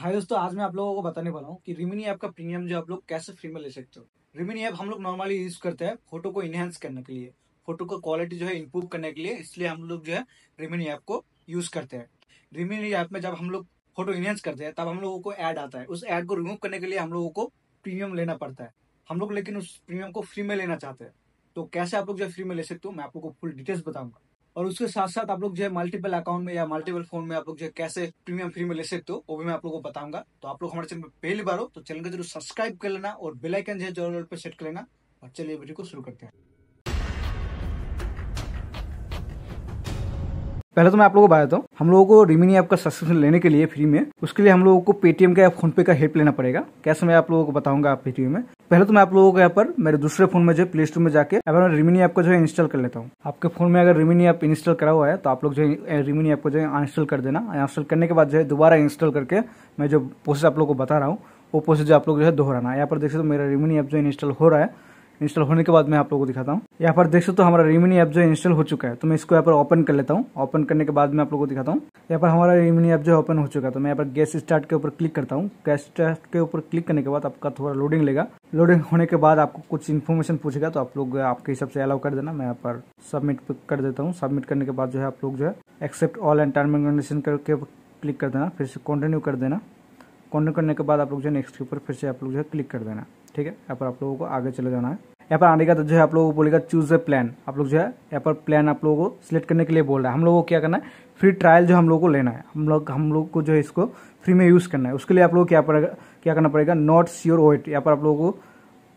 हाय दोस्तों आज मैं आप लोगों को बताने वाला हूँ कि रिमिनी ऐप का प्रीमियम जो आप लोग कैसे फ्री में ले सकते हो रिमिनी ऐप हम लोग नॉर्मली यूज करते हैं फोटो को इनहेंस करने के लिए फोटो का क्वालिटी जो है इम्प्रूव करने के लिए इसलिए हम लोग जो है रिमिनी ऐप को यूज करते हैं रिमिनी ऐप में जब हम लोग फोटो इनहेंस करते हैं तब हम लोगों को ऐड आता है उस एड को रिमूव करने के लिए हम लोगों को प्रीमियम लेना पड़ता है हम लोग लेकिन उस प्रीमियम को फ्री में लेना चाहते हैं तो कैसे आप लोग जो फ्री में ले सकते हो मैं आप लोग को फुल डिटेल्स बताऊंगा और उसके साथ साथ आप लोग जो है मल्टीपल अकाउंट में या मल्टीपल फोन में आप लोग जो है कैसे प्रीमियम फ्री में ले सकते हो वो भी मैं आप लोगों को बताऊंगा तो आप लोग हमारे चैनल पर पहली बार हो तो चैनल को जरूर सब्सक्राइब कर लेना और बेलाइकन जो है जरूर पर सेट कर लेना और चलिए वीडियो को शुरू करते हैं पहले तो मैं आप लोगों को बताता हूँ हम लोगों को रिमिनी ऐप का सब्सक्रिप्शन लेने के लिए फ्री में उसके लिए हम लोगों को पेटीएम का या फोनपे का हेल्प लेना पड़ेगा कैसे मैं आप लोगों को बताऊंगा आप फ्री में पहले तो मैं आप लोगों को यहाँ पर मेरे दूसरे फोन में जो है प्ले स्टोर में जाके अगर मैं रिमिनी ऐप को जो है इंस्टॉल कर लेता हूँ आपके फोन में अगर रिमिनी ऐप इंस्टॉल करा हुआ है तो आप लोग जो है रिमिनी ऐप को जो है अनस्टॉल कर देना अनस्टॉल करने के बाद जो है दोबारा इंस्टॉल करके मैं जो प्रोसेस आप लोग को बता रहा हूँ वो प्रोसेस जो आप लोग जो है दोहराना यहाँ पर देख सकते मेरा रिमिनी ऐप जो इंस्टॉल हो रहा है इंस्टॉल होने के बाद मैं आप लोगों को दिखाता हूँ यहाँ पर देख सकते हो तो हमारा रिमिनी ऐप जो इंस्टॉल हो चुका है तो मैं इसको यहाँ पर ओपन कर लेता हूँ ओपन करने के बाद मैं आप लोगों को दिखाता हूँ यहाँ पर हमारा रिमिनी ऐप जो है ओपन हो चुका है तो मैं यहाँ पर गैस स्टार्ट के ऊपर क्लिक करता हूँ गैस स्टार्ट के ऊपर क्लिक करने के बाद आपका थोड़ा लोडिंग लेगा लोडिंग होने के बाद आपको कुछ इन्फॉर्मेशन पूछेगा तो आप लोग आपके हिसाब से अलाउ कर देना मैं यहाँ पर सबमिट कर देता हूँ सबमिट करने के बाद जो है आप लोग जो है accept all and term and condition करके क्लिक कर देना फिर से कंटिन्यू कर देना कंटिन्यू करने के बाद आप लोग जो है नेक्स्ट के ऊपर फिर से आप लोग जो है क्लिक कर देना ठीक है यहाँ पर आप लोगों को आगे चले जाना है यहाँ पर आने का जो है आप लोगों को बोलेगा चूज ए प्लान आप लोग जो है यहाँ पर प्लान आप लोगों को सिलेक्ट करने के लिए बोल रहा है हम लोगों को क्या करना है फ्री ट्रायल जो हम लोग को लेना है हम लोग हम लोग को जो है इसको फ्री में यूज़ करना है उसके लिए आप को क्या पड़ेगा क्या करना पड़ेगा नॉट श्योर वेट यहाँ पर आप लोगों को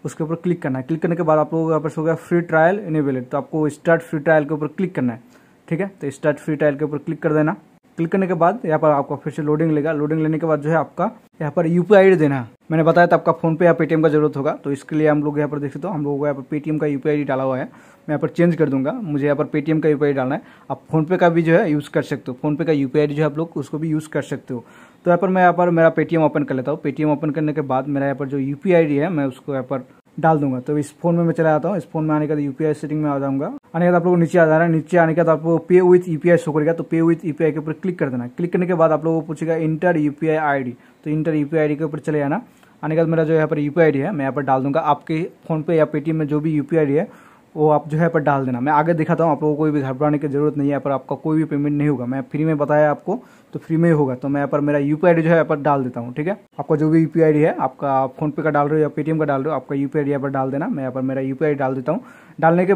उसके ऊपर क्लिक करना है क्लिक करने के बाद आप लोगों को यहाँ पर हो गया फ्री ट्रायल इनेबलेट तो आपको स्टार्ट फ्री ट्रायल के ऊपर क्लिक करना है ठीक है तो स्टार्ट फ्री ट्रायल के ऊपर क्लिक कर देना क्लिक करने के बाद यहाँ पर आपको फिर से लोडिंग लेगा लोडिंग लेने के बाद जो है आपका यहाँ पर यू पी देना मैंने बताया था आपका फोन पे या पेटीएम का जरूरत होगा तो इसके लिए हम लोग यहाँ पर देख सकते हो हम लोगों को यहाँ पर पेटीएम का यू पी डाला हुआ है मैं यहाँ पर चेंज कर दूंगा मुझे यहाँ पर पेटीएम का यू डालना है आप फोनपे का भी जो है यूज़ कर सकते हो फोनपे का यू जो है आप लोग उसको भी यूज़ कर सकते हो तो यहाँ पर मैं यहाँ पर मेरा पेटीएम ओपन कर लेता हूँ पेटीएम ओपन करने के बाद मेरा यहाँ पर जो यू है मैं उसको यहाँ पर डाल दूंगा तो इस फोन में मैं चला आता हूँ इस फोन में आने के बाद यू सेटिंग में आ जाऊँगा आने के बाद आप लोग नीचे आ जाना है नीचे आने के बाद आप लोग पे विथ यूपीआई शो करेगा तो पे विथ यूपीआई के ऊपर क्लिक कर देना क्लिक करने के बाद आप लोगों को पूछेगा इंटर यूपीआई आईडी तो इंटर यूपीआई आईडी के ऊपर चले आना आने के बाद मेरा जो यहाँ पर यूपीआई आईडी है मैं यहाँ पर डाल दूंगा आपके फोन पे या पेटीएम में जो भी यूपीआई आईडी है वो आप जो है पर डाल देना मैं आगे दिखाता हूँ आप लोगों को कोई भी घबराने की जरूरत नहीं है पर आपका कोई भी पेमेंट नहीं होगा मैं फ्री में बताया आपको तो फ्री में ही होगा तो मैं यहाँ पर मेरा यू पी जो है यहाँ पर डाल देता हूँ ठीक है आपका जो भी यू पी है आपका फोन पे का डाल रहे हो या पेटीएम का डाल रहे हो आपका यू पी आई यहाँ पर डाल देना मैं यहाँ पर मेरा यू पी डाल देता हूँ डालने के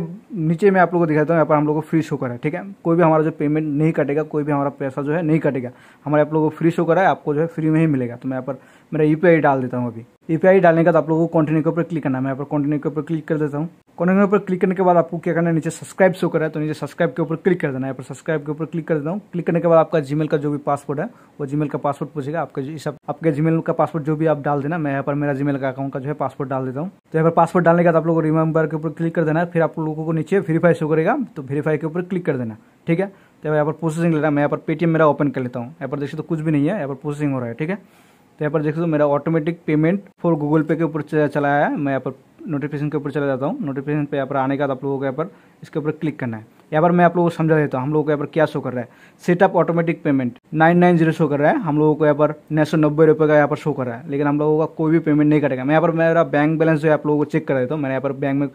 नीचे मैं आप लोगों को दिखाता हूँ यहाँ पर हम लोग को फ्री शो करा है ठीक है कोई भी हमारा जो पेमेंट नहीं कटेगा कोई भी हमारा पैसा जो है नहीं कटेगा हमारे आप लोगों को फ्री शो करा है आपको जो है फ्री में ही मिलेगा तो मैं यहाँ पर मेरा यू डाल देता हूँ अभी यू डालने के बाद आप लोगों को कॉन्टिन्यू के ऊपर क्लिक करना मैं यहाँ पर कॉन्टिन्यू के ऊपर क्लिक कर देता हूँ कॉर्नर पर क्लिक करने के बाद आपको क्या करना है नीचे सब्सक्राइब शो करा है तो नीचे सब्सक्राइब के ऊपर क्लिक कर देना है पर सब्सक्राइब के ऊपर क्लिक कर देता हूँ क्लिक करने के बाद आपका जीमेल का जो भी पासवर्ड है वो जीमेल का पासवर्ड पूछेगा आपके जो आपके जीमेल का पासवर्ड जो भी आप डाल देना मैं यहाँ पर मेरा जीमेल का अकाउंट का जो है पासवर्ड डाल देता हूँ तो यहाँ पर पासवर्ड डालने के बाद आप लोग रिमेंबर के ऊपर क्लिक कर देना है फिर आप लोगों को नीचे वेरीफाई शो करेगा तो वेरीफाई के ऊपर क्लिक कर देना ठीक है तो यहाँ पर प्रोसेसिंग ले रहा है मैं यहाँ पर पेटीएम मेरा ओपन कर लेता हूँ यहाँ पर देखिए तो कुछ भी नहीं है यहाँ पर प्रोसेसिंग हो रहा है ठीक है तो यहाँ पर देखिए तो मेरा ऑटोमेटिक पेमेंट फॉर गूगल पे के ऊपर चलाया है मैं यहाँ पर नोटिफिकेशन के ऊपर चला जाता हूँ नोटिफिकेशन पे यहाँ पर आने का आप लोगों को यहाँ पर इसके ऊपर क्लिक करना है यहाँ पर मैं आप लोगों को समझा देता हूँ हम लोगों को यहाँ पर क्या शो कर रहा है setup automatic payment nine nine zero show कर रहा है हम लोगों को यहाँ पर नौ सौ नब्बे रुपये का यहाँ पर शो कर रहा है लेकिन हम लोगों का कोई भी पेमेंट नहीं करेगा मैं यहाँ पर मेरा बैंक बैलेंस जो है आप लोगों को चेक कर देता हूँ मैंने यहाँ पर बैंक में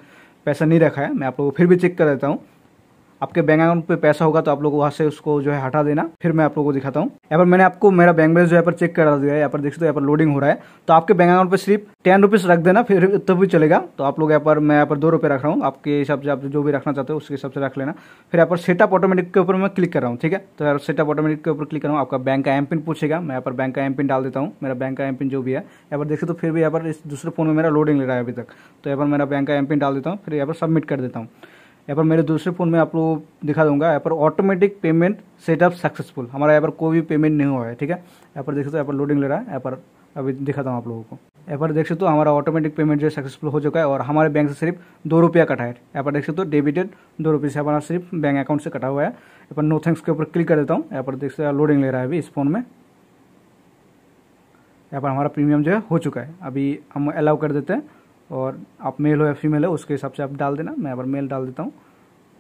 पैसा नहीं रखा है मैं आप लोगों को फिर भी चेक कर देता हूँ आपके बैंक अकाउंट पे पैसा होगा तो आप लोग वहाँ से उसको जो है हटा देना फिर मैं आप लोगों को दिखाता हूँ यहाँ पर मैंने आपको मेरा बैंक बैलेंस जो है पर चेक करा दिया है यहाँ पर देख सकते हो यहाँ पर लोडिंग हो रहा है तो आपके बैंक अकाउंट पर सिर्फ टेन रुपीज़ रख देना फिर तब भी चलेगा तो आप लोग यहाँ पर मैं यहाँ पर दो रुपये रख रहा हूँ आपके हिसाब से आप जो भी रखना चाहते हो उसके हिसाब से रख लेना फिर यहाँ पर सेटअप ऑटोमेटिक के ऊपर मैं क्लिक कर रहा हूँ ठीक है तो यार सेटअप ऑटोमेटिक के ऊपर क्लिक कर रहा हूँ आपका बैंक का एम पिन पूछेगा मैं यहाँ पर बैंक का एम पिन डाल देता हूँ मेरा बैंक का एम पिन जो भी है यहाँ पर देख सकते फिर भी यहाँ पर इस दूसरे फोन में मेरा लोडिंग ले रहा है अभी तक तो यहाँ पर मेरा बैंक का एम पिन डाल देता हूँ फिर यहाँ पर सबमिट कर देता हूँ यहाँ पर मेरे दूसरे फ़ोन में आप लोग दिखा दूंगा यहाँ पर ऑटोमेटिक पेमेंट सेटअप सक्सेसफुल हमारा यहाँ पर कोई भी पेमेंट नहीं हुआ है ठीक है यहाँ पर देख सकते हो यहाँ पर लोडिंग ले रहा है यहाँ पर अभी दिखाता हूँ आप लोगों को यहाँ पर देख सकते हो हमारा ऑटोमेटिक पेमेंट जो है सक्सेसफुल हो चुका है और हमारे बैंक से सिर्फ दो रुपया कटा है यहाँ पर देख सकते हो डेबिटेड दो रुपये से हमारा सिर्फ बैंक अकाउंट से कटा हुआ है यहाँ पर नो थैंक्स के ऊपर क्लिक कर देता हूँ यहाँ पर देख सकते हो लोडिंग ले रहा है अभी इस फोन में यहाँ पर हमारा प्रीमियम जो है हो चुका है अभी हम अलाउ कर देते हैं और आप मेल हो या फीमेल हो उसके हिसाब से आप डाल देना मैं यहाँ पर मेल डाल देता हूँ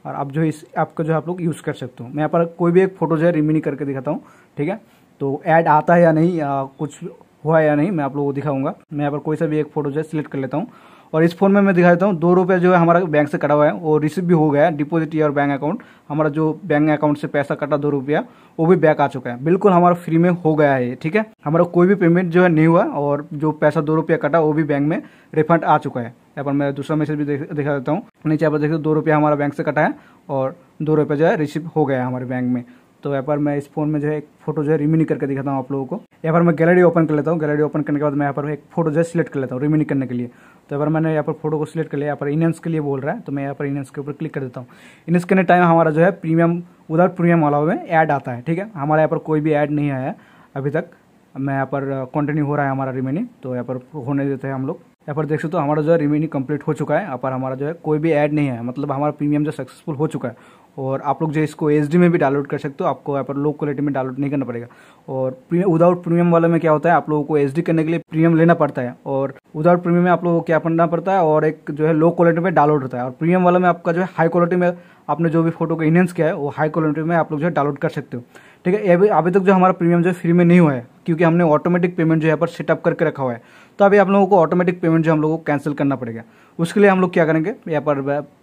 और आप जो इस ऐप का जो आप लोग यूज़ कर सकते हो मैं यहाँ पर कोई भी एक फ़ोटो जो है रिमिनी करके दिखाता हूँ ठीक है तो ऐड आता है या नहीं आ, कुछ हुआ या नहीं मैं आप लोगों को दिखाऊंगा मैं यहाँ पर कोई सा भी एक फ़ोटो जो है सिलेक्ट कर लेता हूँ और इस फ़ोन में मैं दिखा देता हूँ दो रुपये जो है हमारा बैंक से कटा हुआ है वो रिसीव भी हो गया है डिपोजिट या बैंक अकाउंट हमारा जो बैंक अकाउंट से पैसा कटा दो रुपया वो भी बैक आ चुका है बिल्कुल हमारा फ्री में हो गया है ठीक है हमारा कोई भी पेमेंट जो है नहीं हुआ और जो पैसा दो रुपया कटा वो भी बैंक में रिफंड आ चुका है यहाँ पर मैं दूसरा मैसेज भी दिखा देता हूँ नीचे यहाँ पर देखते दो रुपया हमारा बैंक से कटा है और दो रुपया जो है रिसीव हो गया है हमारे बैंक में तो यहाँ पर मैं इस फोन में जो है एक फोटो जो है रिमिनी करके दिखाता हूँ आप लोगों को यहाँ पर मैं गैलरी ओपन कर लेता हूँ गैलरी ओपन करने के बाद मैं यहाँ पर एक फोटो जो है सिलेक्ट कर लेता हूँ रिमिनी करने के लिए तो अगर मैंने यहाँ पर फोटो को सिलेक्ट कर लिया यहाँ पर इनियंस के लिए बोल रहा है तो मैं यहाँ पर इनियंस के ऊपर क्लिक कर देता हूँ इनियंस करने टाइम हमारा जो है प्रीमियम उधर प्रीमियम वाला में ऐड आता है ठीक है हमारे यहाँ पर कोई भी ऐड नहीं आया अभी तक मैं यहाँ पर कंटिन्यू uh, हो रहा है हमारा रिमेनिंग तो यहाँ पर होने देते हैं हम लोग यहाँ पर देख सकते हो हमारा जो है रिमेनिंग कम्प्लीट हो चुका है यहाँ पर हमारा जो है कोई भी ऐड नहीं है मतलब हमारा प्रीमियम जो सक्सेसफुल हो चुका है और आप लोग जो इसको एच में भी डाउनलोड कर सकते हो आपको यहाँ पर लो क्वालिटी में डाउनलोड नहीं करना पड़ेगा और विदाउट प्रीमियम वाले में क्या होता है आप लोगों को एच करने के लिए प्रीमियम लेना पड़ता है और विदाउट प्रीमियम में आप लोगों को क्या करना पड़ता है और एक जो है लो क्वालिटी में डाउनलोड होता है और प्रीमियम वाले में आपका जो है हाई क्वालिटी में आपने जो भी फोटो को इनहेंस किया है वो हाई क्वालिटी में आप लोग जो है डाउनलोड कर सकते हो ठीक है अभी अभी तक जो हमारा प्रीमियम जो है फ्री में नहीं हुआ है क्योंकि हमने ऑटोमेटिक पेमेंट जो है पर सेटअप करके रखा हुआ है तो अभी आप लोगों को ऑटोमेटिक पेमेंट जो हम लोगों को कैंसिल करना पड़ेगा उसके लिए हम लोग क्या करेंगे यहाँ पर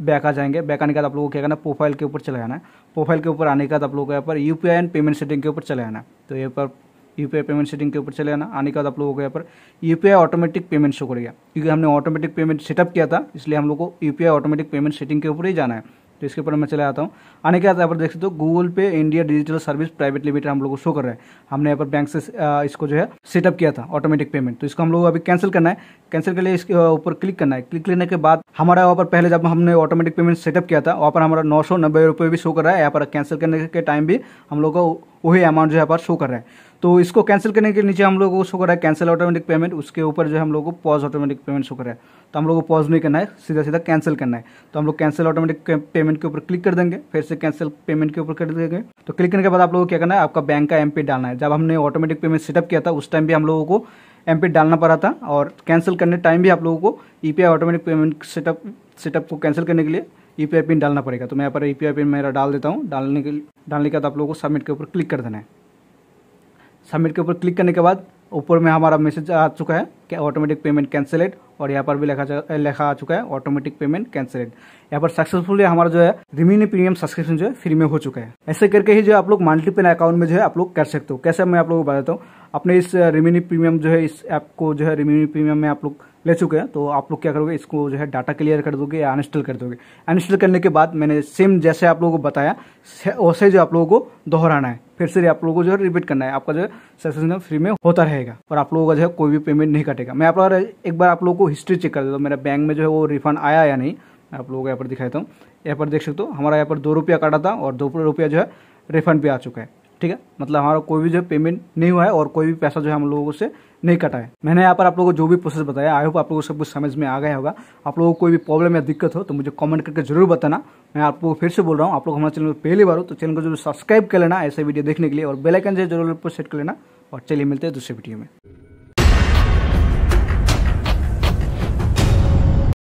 बैक आ जाएंगे बैक आने के बाद आप लोगों को क्या करना प्रोफाइल के ऊपर चले जाना है प्रोफाइल के ऊपर आने के बाद आप लोगों को यहाँ पर U P I and payment setting के ऊपर चले जाना है तो यहाँ पर यू पी पेमेंट सेटिंग के ऊपर चले जाना आने के बाद आप लोगों को यहाँ पर U P automatic payment show करेगा क्योंकि हमने ऑटोमेटिक पेमेंट सेटअप किया था इसलिए हम लोग को U P I automatic payment setting के ऊपर ही जाना है तो इसके ऊपर मैं चले आता हूँ आने के बाद यहाँ पर देख सकते हो Google Pay India digital service private limited हम लोग को शो कर रहा है हमने यहाँ पर बैंक से इसको जो है सेटअप किया था ऑटोमेटिक पेमेंट तो इसको हम लोग अभी कैंसिल करना है कैंसिल के लिए इसके ऊपर क्लिक करना है क्लिक करने के बाद हमारा वहाँ पर पहले जब हमने ऑटोमेटिक पेमेंट सेटअप किया था वहाँ पर हमारा नौ सौ नब्बे रुपये भी शो कर रहा है यहाँ पर कैंसिल करने के टाइम भी हम लोग को वही अमाउंट जो है पर शो कर रहा है तो इसको कैंसिल करने के नीचे हम लोग को शो कर रहा है कैंसिल ऑटोमेटिक पेमेंट उसके ऊपर जो है हम लोग को पॉज ऑटोमेटिक पेमेंट शो कर रहा है तो हम लोग को पॉज नहीं करना है सीधा सीधा कैंसिल करना है तो हम लोग कैंसिल ऑटोमेटिक पेमेंट के ऊपर क्लिक कर देंगे फिर से कैंसिल पेमेंट के ऊपर कर देंगे तो क्लिक करने के बाद आप लोगों को क्या करना है आपका बैंक का एम डालना है जब हमने ऑटोमेटिक पेमेंट सेटअप किया था उस टाइम भी हम लोगों को एम डालना पड़ा था और कैंसिल करने टाइम भी आप लोगों को ई ऑटोमेटिक पेमेंट सेटअप सेटअप को कैंसिल करने के लिए यू e पिन डालना पड़ेगा तो मैं यहाँ पर यू e पिन मेरा डाल देता हूँ डालने के डालने के बाद आप लोगों को सबमिट के ऊपर क्लिक कर देना है सबमिट के ऊपर क्लिक करने के बाद ऊपर में हमारा मैसेज आ चुका है क्या ऑटोमेटिक पेमेंट कैंसिलेट और यहाँ पर भी लिखा लिखा आ चुका है ऑटोमेटिक पेमेंट कैंसिलेड यहाँ पर सक्सेसफुली हमारा जो है रिमिनी प्रीमियम सब्सक्रिप्शन जो है फ्री में हो चुका है ऐसे करके ही जो आप लोग मल्टीपल अकाउंट में जो है आप लोग कर सकते हो कैसे मैं आप लोग को बताता हूँ अपने इस रिमिनी प्रीमियम जो है इस ऐप को जो है रिमिनी प्रीमियम में आप लोग ले चुके हैं तो आप लोग क्या करोगे इसको जो है डाटा क्लियर कर दोगे या अनस्टॉल कर दोगे अनस्टॉल करने के बाद मैंने सेम जैसे आप लोगों को बताया वैसे जो आप लोगों को दोहराना है फिर से आप लोगों को जो है रिपीट करना है आपका जो है सब्सक्रिप्शन फ्री में होता रहेगा और आप लोगों का जो है कोई भी पेमेंट नहीं करना कटेगा मैं आप लोग एक बार आप लोगों को हिस्ट्री चेक कर देता तो हूँ मेरा बैंक में जो है वो रिफंड आया या नहीं मैं आप लोगों को यहाँ पर दिखाता हूँ यहाँ पर देख सकते हो हमारा यहाँ पर दो रुपया काटा था और दो रुपया जो है रिफंड भी आ चुका है ठीक है मतलब हमारा कोई भी जो पेमेंट नहीं हुआ है और कोई भी पैसा जो है हम लोगों से नहीं कटा है मैंने यहाँ पर आप लोगों को जो भी प्रोसेस बताया आई होप आप लोगों को सब कुछ समझ में आ गया होगा आप लोगों को कोई भी प्रॉब्लम या दिक्कत हो तो मुझे कमेंट करके जरूर बताना मैं आप लोगों को फिर से बोल रहा हूँ आप लोग हमारे चैनल पहली बार हो तो चैनल को जरूर सब्सक्राइब कर लेना ऐसे वीडियो देखने के लिए और बेलाइकन से जरूर सेट कर लेना और चलिए मिलते हैं दूसरे वीडियो में